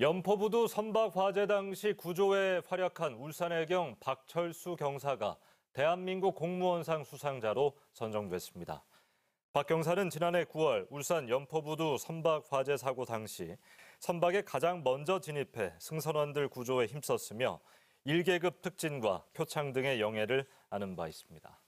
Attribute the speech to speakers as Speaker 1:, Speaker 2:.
Speaker 1: 연포부두 선박 화재 당시 구조에 활약한 울산해경 박철수 경사가 대한민국 공무원상 수상자로 선정됐습니다. 박 경사는 지난해 9월 울산 연포부두 선박 화재 사고 당시 선박에 가장 먼저 진입해 승선원들 구조에 힘썼으며 1계급 특진과 표창 등의 영예를 아는 바 있습니다.